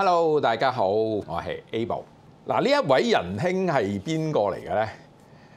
Hello，大家好，我係 Abel。嗱，呢一位仁兄係邊個嚟嘅咧？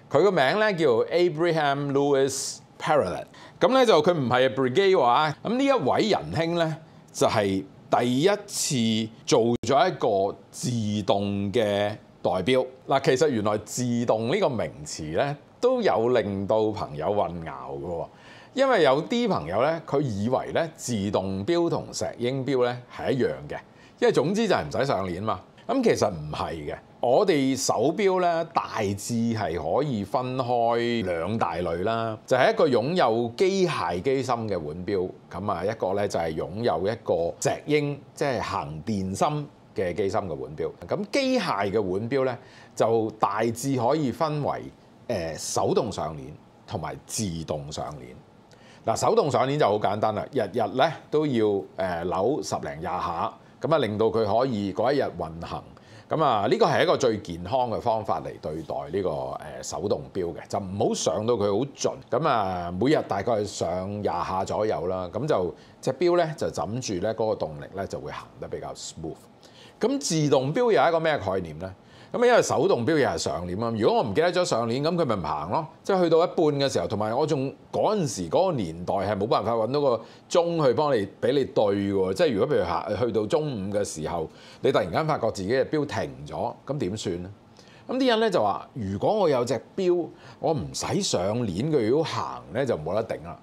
佢個名咧叫 Abraham Lewis Parrot。咁咧就佢唔係 Brigade。咁呢一位仁兄咧就係第一次做咗一個自動嘅代表。嗱，其實原來自動呢個名詞咧都有令到朋友混淆嘅，因為有啲朋友咧佢以為咧自動標同石英標咧係一樣嘅。因為總之就係唔使上鏈嘛，咁其實唔係嘅。我哋手錶咧大致係可以分開兩大類啦，就係一個擁有機械機芯嘅腕錶，咁啊一個咧就係擁有一個石英即係行電芯嘅機芯嘅腕錶。咁機械嘅腕錶咧就大致可以分為誒手動上鏈同埋自動上鏈嗱。手動上鏈就好簡單啦，日日咧都要誒扭十零廿下。咁啊，令到佢可以嗰一日運行。咁啊，呢個係一個最健康嘅方法嚟對待呢個誒手動錶嘅，就唔好上到佢好盡。咁啊，每日大概上廿下左右啦。咁就隻錶咧就枕住咧嗰個動力咧就會行得比較 smooth。咁自動錶有一個咩概念咧？咁因為手動錶又係上年啊。如果我唔記得咗上年，咁佢咪唔行咯。即係去到一半嘅時候，同埋我仲嗰陣時嗰個年代係冇辦法揾到個鐘去幫你俾你對喎。即係如果譬如去到中午嘅時候，你突然間發覺自己嘅錶停咗，咁點算咧？咁啲人咧就話：如果我有隻錶，我唔使上年佢如果行咧就冇得頂啦。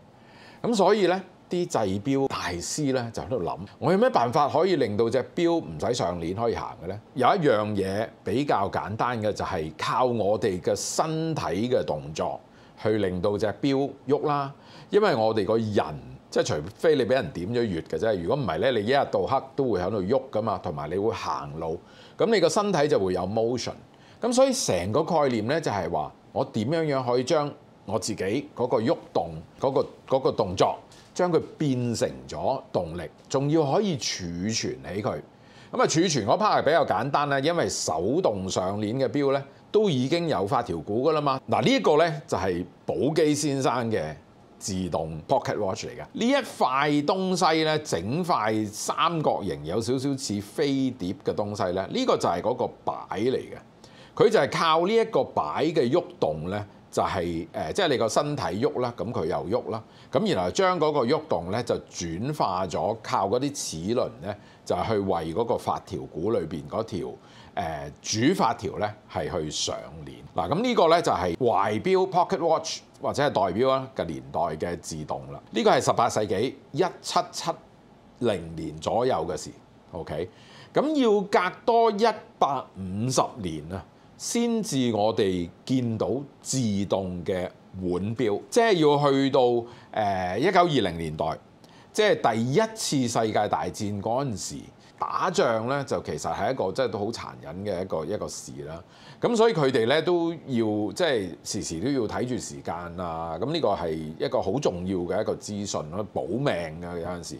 咁所以咧。啲制表大師咧就喺度諗，我有咩辦法可以令到只表唔使上鏈可以行嘅咧？有一樣嘢比較簡單嘅就係靠我哋嘅身體嘅動作去令到只表喐啦。因為我哋個人即係除非你俾人點咗穴嘅啫。如果唔係咧，你一日到黑都會喺度喐噶嘛，同埋你會行路，咁你個身體就會有 motion。咁所以成個概念咧就係話我點樣樣可以將我自己嗰個喐動嗰個嗰個動作。將佢變成咗動力，仲要可以儲存起佢。咁啊儲存嗰 part 係比較簡單啦，因為手動上鏈嘅表咧都已經有發條股噶啦嘛。嗱呢一個咧就係寶基先生嘅自動 pocket watch 嚟嘅。呢一塊東西咧，整塊三角形有少少似飛碟嘅東西咧，呢個就係嗰個擺嚟嘅。佢就係靠呢一個擺嘅喐動咧。就係誒，即係你個身體喐啦，咁佢又喐啦，咁然後將嗰個喐動咧就轉化咗，靠嗰啲齒輪咧就去為嗰個發條鼓裏邊嗰條誒主發條咧係去上鏈。嗱，咁呢個咧就係懷表 （pocket watch） 或者係代表啦嘅年代嘅自動啦。呢個係十八世紀一七七零年左右嘅事。OK，咁要隔多一百五十年啊！先至我哋見到自動嘅腕錶，即係要去到誒一九二零年代，即係第一次世界大戰嗰陣時打仗咧，就其實係一個即係都好殘忍嘅一個一個事啦。咁所以佢哋咧都要即係時時都要睇住時間啊。咁呢個係一個好重要嘅一個資訊啦，保命㗎有陣時。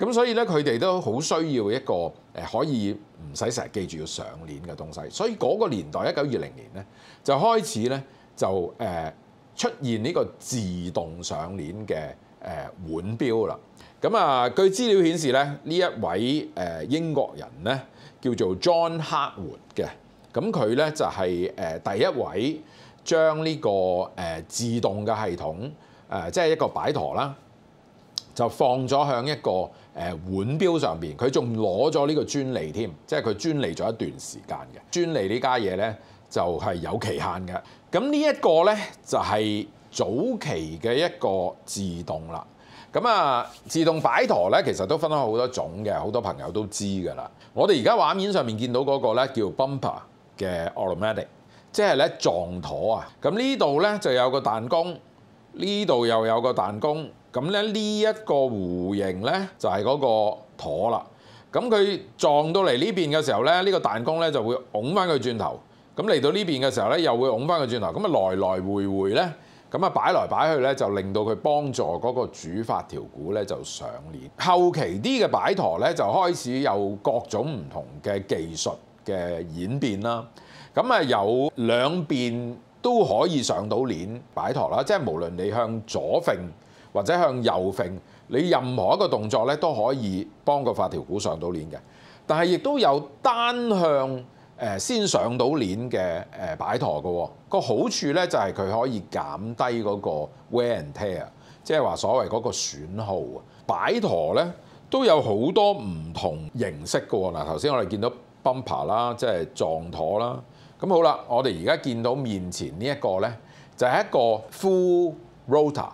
咁所以咧，佢哋都好需要一個誒可以唔使成日記住要上鏈嘅東西。所以嗰個年代，一九二零年咧，就開始咧就誒出現呢個自動上鏈嘅誒腕錶啦。咁啊，據資料顯示咧，呢一位誒英國人咧叫做 John h o w r d 嘅，咁佢咧就係誒第一位將呢個誒自動嘅系統誒，即係一個擺陀啦。就放咗向一個誒腕錶上邊，佢仲攞咗呢個專利添，即係佢專利咗一段時間嘅專利呢家嘢咧，就係有期限嘅。咁呢一個咧就係早期嘅一個自動啦。咁啊，自動擺陀咧其實都分開好多種嘅，好多朋友都知㗎啦。我哋而家畫面上面見到嗰個咧叫 bumper 嘅 automatic，即係咧撞陀啊。咁呢度咧就有個彈弓，呢度又有個彈弓。咁咧，呢一個弧形咧就係嗰個陀啦。咁佢撞到嚟呢邊嘅時候咧，呢個彈弓咧就會拱翻佢轉頭。咁嚟到呢邊嘅時候咧，又會拱翻佢轉頭。咁啊，來來回回咧，咁啊擺來擺去咧，就令到佢幫助嗰個主發條股咧就上鏈。後期啲嘅擺陀咧就開始有各種唔同嘅技術嘅演變啦。咁啊，有兩邊都可以上到鏈擺陀啦，即係無論你向左揈。或者向右揈，你任何一個動作咧都可以幫個發條股上到鏈嘅。但係亦都有單向誒先上到鏈嘅誒擺陀嘅。個好處咧就係佢可以減低嗰個 wear and tear，即係話所謂嗰個損耗。擺陀咧都有好多唔同形式嘅喎。嗱頭先我哋見到 bumper 啦，即係撞陀啦。咁好啦，我哋而家見到面前呢一個咧，就係一個 full rotor。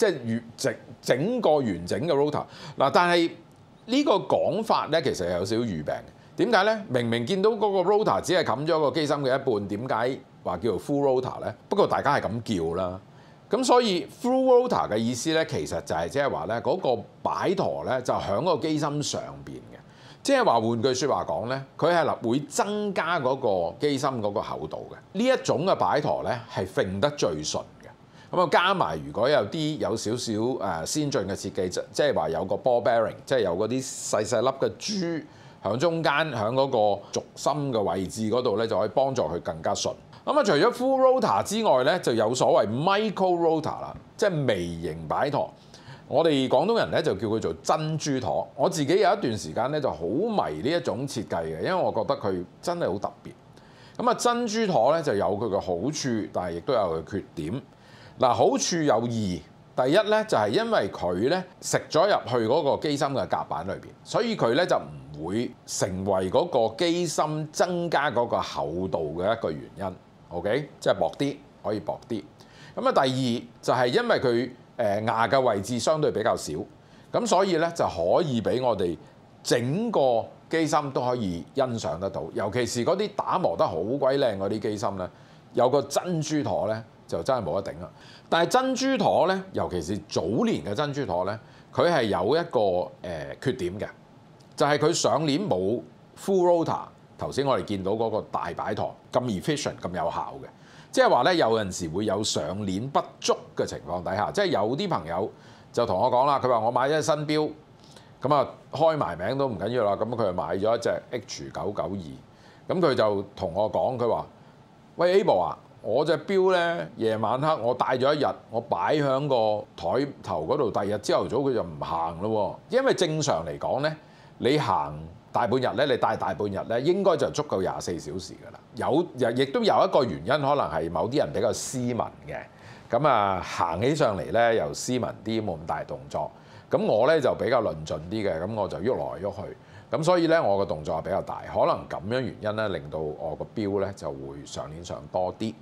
即係完整整個完整嘅 rota 嗱，但係呢個講法咧，其實係有少少餘病。點解咧？明明見到嗰個 rota 只係冚咗個機芯嘅一半，點解話叫做 full rota 咧？不過大家係咁叫啦。咁所以 full rota 嘅意思咧，其實就係即係話咧，嗰個擺陀咧就響個機芯上邊嘅。即係話換句説話講咧，佢係立會增加嗰個機芯嗰個厚度嘅。呢一種嘅擺陀咧係揈得最順。咁啊，加埋如果有啲有少少誒先進嘅設計，即即係話有個 ball bearing，即係有嗰啲細細粒嘅珠喺中間，喺嗰個軸心嘅位置嗰度咧，就可以幫助佢更加順。咁啊，除咗 full rotor 之外咧，就有所謂 micro rotor 啦，即係微型擺陀。我哋廣東人咧就叫佢做珍珠陀。我自己有一段時間咧就好迷呢一種設計嘅，因為我覺得佢真係好特別。咁啊，珍珠陀咧就有佢嘅好處，但係亦都有佢缺點。嗱，好處有二，第一咧就係因為佢咧食咗入去嗰個機芯嘅甲板裏邊，所以佢咧就唔會成為嗰個機芯增加嗰個厚度嘅一個原因。OK，即係薄啲可以薄啲。咁啊，第二就係因為佢誒牙嘅位置相對比較少，咁所以咧就可以俾我哋整個機芯都可以欣賞得到，尤其是嗰啲打磨得好鬼靚嗰啲機芯咧，有個珍珠陀咧。就真係冇得頂啦！但係珍珠陀咧，尤其是早年嘅珍珠陀咧，佢係有一個誒缺點嘅，就係佢上年冇 full rotor。頭先我哋見到嗰個大擺陀咁 efficient、咁有效嘅，即係話咧有陣時會有上鏈不足嘅情況底下，即係有啲朋友就同我講啦，佢話我買咗新錶，咁啊開埋名都唔緊要啦，咁佢就買咗一隻 H 九九二，咁佢就同我講，佢話：喂 a b l e 啊！我隻錶咧，夜晚黑我戴咗一日，我擺響個台頭嗰度。第二日朝頭早佢就唔行咯，因為正常嚟講咧，你行大半日咧，你戴大半日咧，應該就足夠廿四小時㗎啦。有亦亦都有一個原因，可能係某啲人比較斯文嘅，咁啊行起上嚟咧又斯文啲，冇咁大動作。咁我咧就比較論盡啲嘅，咁我就喐來喐去，咁所以咧我個動作比較大，可能咁樣原因咧令到我個錶咧就會上年上多啲。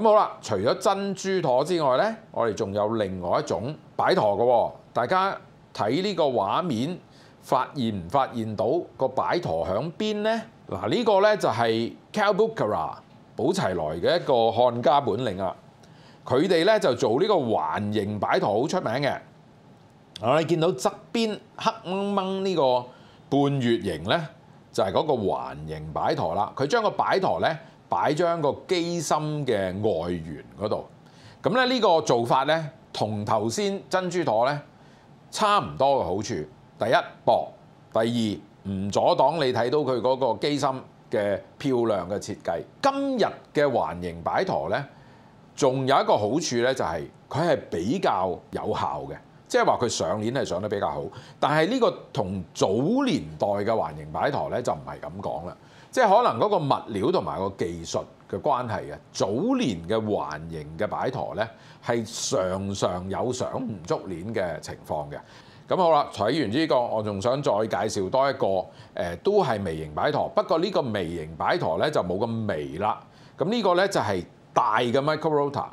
咁好啦，除咗珍珠陀之外咧，我哋仲有另外一種擺陀嘅喎。大家睇呢個畫面，發現唔發現到個擺陀響邊咧？嗱，呢個咧就係 c a l b u k a r a 寶齊來嘅一個漢家本領啊！佢哋咧就做呢個環形擺陀好出名嘅。我哋見到側邊黑掹掹呢個半月形咧，就係嗰個環形擺陀啦。佢將個擺陀咧。擺張個機芯嘅外緣嗰度，咁咧呢個做法咧同頭先珍珠陀咧差唔多嘅好處，第一薄，第二唔阻擋你睇到佢嗰個機芯嘅漂亮嘅設計。今日嘅環形擺陀咧，仲有一個好處咧，就係佢係比較有效嘅，即係話佢上年係上得比較好，但係呢個同早年代嘅環形擺陀咧就唔係咁講啦。即係可能嗰個物料同埋個技術嘅關係啊！早年嘅環形嘅擺陀咧係常常有上唔足鍊嘅情況嘅。咁好啦，睇完呢個，我仲想再介紹多一個誒，都係微型擺陀，不過呢個微型擺陀咧就冇咁微啦。咁呢個咧就係大嘅 micro rotor。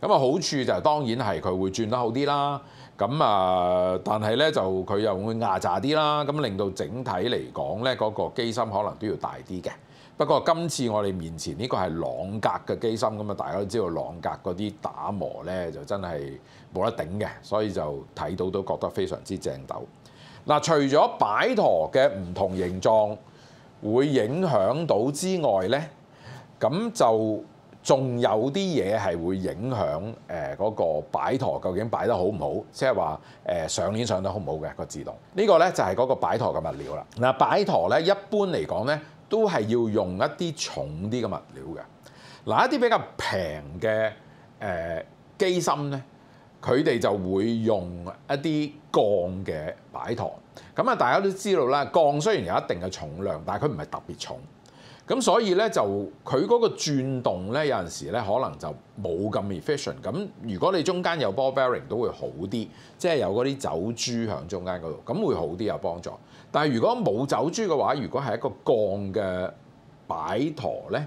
咁啊，好處就當然係佢會轉得好啲啦。咁啊，但係咧就佢又會壓榨啲啦，咁令到整體嚟講咧，嗰個機芯可能都要大啲嘅。不過今次我哋面前呢個係朗格嘅機芯，咁啊大家都知道朗格嗰啲打磨咧就真係冇得頂嘅，所以就睇到都覺得非常之正斗嗱，除咗擺陀嘅唔同形狀會影響到之外咧，咁就。仲有啲嘢係會影響誒嗰個擺陀究竟擺得好唔好，即係話誒上年上得好唔好嘅個自動呢個咧就係嗰個擺陀嘅物料啦。嗱，擺陀咧一般嚟講咧都係要用一啲重啲嘅物料嘅。嗱，一啲比較平嘅誒機芯咧，佢哋就會用一啲鋼嘅擺陀。咁啊，大家都知道啦，鋼雖然有一定嘅重量，但係佢唔係特別重。咁所以咧就佢嗰個轉動咧有陣時咧可能就冇咁 efficient。咁如果你中間有 ball bearing 都會好啲，即係有嗰啲走珠喺中間嗰度，咁會好啲有幫助。但係如果冇走珠嘅話，如果係一個鋼嘅擺陀咧，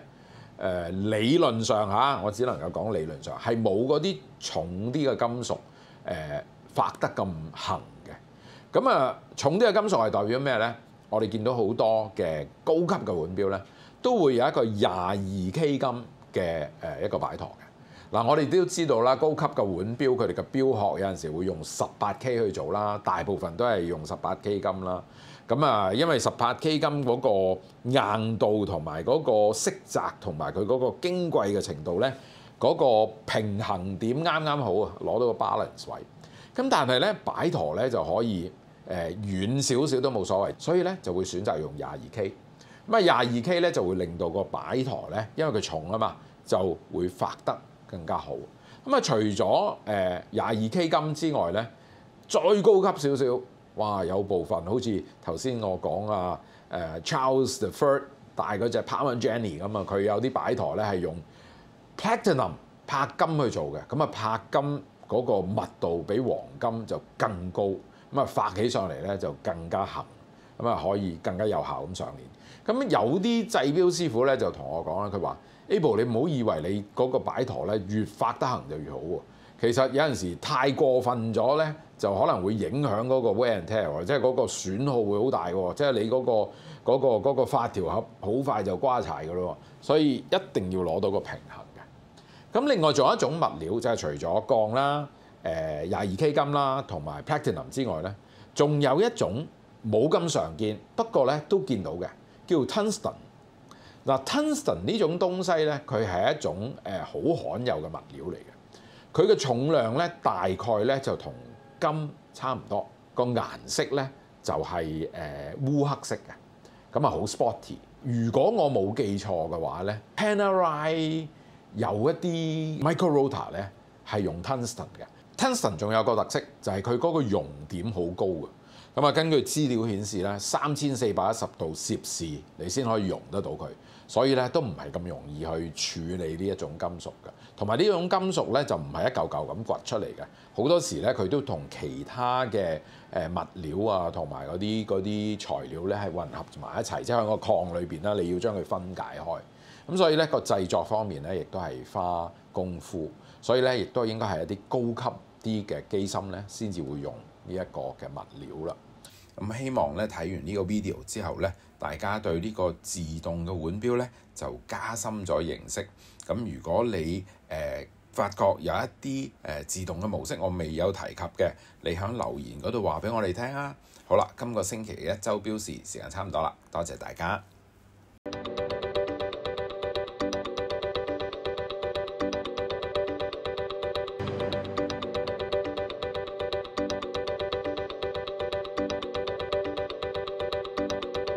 誒理論上嚇我只能夠講理論上係冇嗰啲重啲嘅金屬誒發得咁行嘅。咁啊重啲嘅金屬係代表咩咧？我哋見到好多嘅高級嘅腕錶咧，都會有一個廿二 K 金嘅誒一個擺陀嘅。嗱，我哋都知道啦，高級嘅腕錶佢哋嘅錶殼有陣時會用十八 K 去做啦，大部分都係用十八 K 金啦。咁啊，因為十八 K 金嗰個硬度同埋嗰個色澤同埋佢嗰個矜貴嘅程度咧，嗰個平衡點啱啱好啊，攞到個 balance 位。咁但係咧擺陀咧就可以。誒遠少少都冇所謂，所以咧就會選擇用廿二 K。咁啊廿二 K 咧就會令到個擺陀咧，因為佢重啊嘛，就會發得更加好。咁啊除咗誒廿二 K 金之外咧，再高級少少，哇有部分好似頭先我講啊誒 Charles the Third 帶嗰隻 Palm and Jenny 咁啊，佢有啲擺陀咧係用 Platinum 柏金去做嘅，咁啊柏金嗰個密度比黃金就更高。咁啊發起上嚟咧就更加行，咁啊可以更加有效咁上年，咁有啲制錶師傅咧就同我講啦，佢話 a b e 你唔好以為你嗰個擺陀咧越發得行就越好喎。其實有陣時太過分咗咧，就可能會影響嗰個 wear and tear，或者嗰個損耗會好大嘅喎。即係你嗰個嗰個嗰個發條盒好快就瓜柴噶咯。所以一定要攞到個平衡嘅。咁另外仲有一種物料，就係除咗鋼啦。誒廿二 K 金啦，同埋 Platinum 之外咧，仲有一種冇咁常見，不過咧都見到嘅，叫 Tungsten。嗱，Tungsten 呢種東西咧，佢係一種誒好罕有嘅物料嚟嘅。佢嘅重量咧大概咧就同金差唔多，個顏色咧就係誒烏黑色嘅，咁啊好 s p o r t y 如果我冇記錯嘅話咧，Panerai 有一啲 Microrota 咧係用 Tungsten 嘅。t e n t 仲有個特色就係佢嗰個熔點好高嘅，咁啊根據資料顯示咧，三千四百一十度攝氏你先可以熔得到佢，所以咧都唔係咁容易去處理呢一種金屬嘅。同埋呢種金屬咧就唔係一嚿嚿咁掘出嚟嘅，好多時咧佢都同其他嘅物料啊同埋嗰啲嗰啲材料咧係混合埋一齊，即喺個礦裏面啦，你要將佢分解開，咁所以咧個製作方面咧亦都係花功夫。所以咧，亦都應該係一啲高級啲嘅機芯咧，先至會用呢一個嘅物料啦。咁希望咧睇完呢個 video 之後咧，大家對呢個自動嘅腕錶咧就加深咗認識。咁如果你誒發覺有一啲誒自動嘅模式我未有提及嘅，你喺留言嗰度話俾我哋聽啊！好啦，今個星期嘅周標時時間差唔多啦，多謝大家。